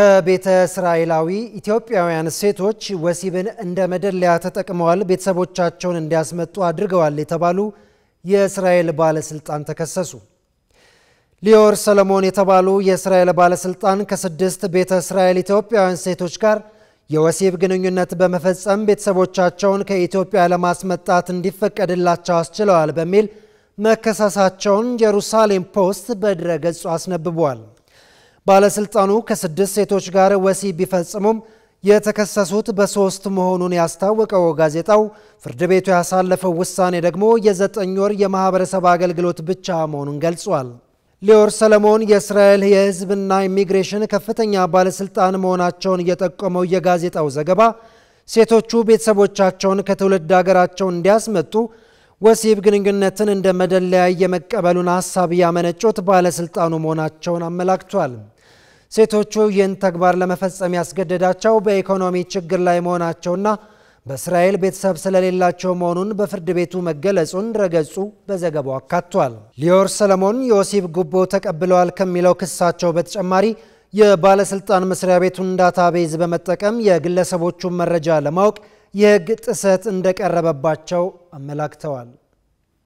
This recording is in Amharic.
ከቤተ እስራኤላዊ ኢትዮጵያውያን ሴቶች ወሲብን እንደ መደለያ ተጠቅመዋል፣ ቤተሰቦቻቸውን እንዲያስመጡ አድርገዋል የተባሉ የእስራኤል ባለስልጣን ተከሰሱ። ሊዮር ሰለሞን የተባሉ የእስራኤል ባለስልጣን ከስድስት ቤተ እስራኤል ኢትዮጵያውያን ሴቶች ጋር የወሲብ ግንኙነት በመፈጸም ቤተሰቦቻቸውን ከኢትዮጵያ ለማስመጣት እንዲፈቀድላቸው አስችለዋል በሚል መከሰሳቸውን ጀሩሳሌም ፖስት በድረ ገጹ አስነብቧል። ባለሥልጣኑ ከስድስት ሴቶች ጋር ወሲብ ቢፈጽሙም የተከሰሱት በሦስት መሆኑን ያስታወቀው ጋዜጣው ፍርድ ቤቱ ያሳለፈው ውሳኔ ደግሞ የዘጠኝ ወር የማኅበረሰብ አገልግሎት ብቻ መሆኑን ገልጿል። ሊዮር ሰለሞን የእስራኤል የሕዝብና ኢሚግሬሽን ከፍተኛ ባለሥልጣን መሆናቸውን የጠቆመው የጋዜጣው ዘገባ ሴቶቹ ቤተሰቦቻቸውን ከትውልድ አገራቸው እንዲያስመጡ ወሲብ ግንኙነትን እንደ መደለያ የመቀበሉን ሐሳብ ያመነጩት ባለሥልጣኑ መሆናቸውን አመላክቷል። ሴቶቹ ይህን ተግባር ለመፈጸም ያስገደዳቸው በኢኮኖሚ ችግር ላይ መሆናቸውና በእስራኤል ቤተሰብ ስለሌላቸው መሆኑን በፍርድ ቤቱ መገለጹን ረገጹ በዘገባው አካቷል። ሊዮር ሰለሞን የወሲብ ጉቦ ተቀብለዋል ከሚለው ክሳቸው በተጨማሪ የባለሥልጣን መስሪያ ቤቱን ቤዝ በመጠቀም የግለሰቦቹን መረጃ ለማወቅ የሕግ ጥሰት እንደቀረበባቸው አመላክተዋል።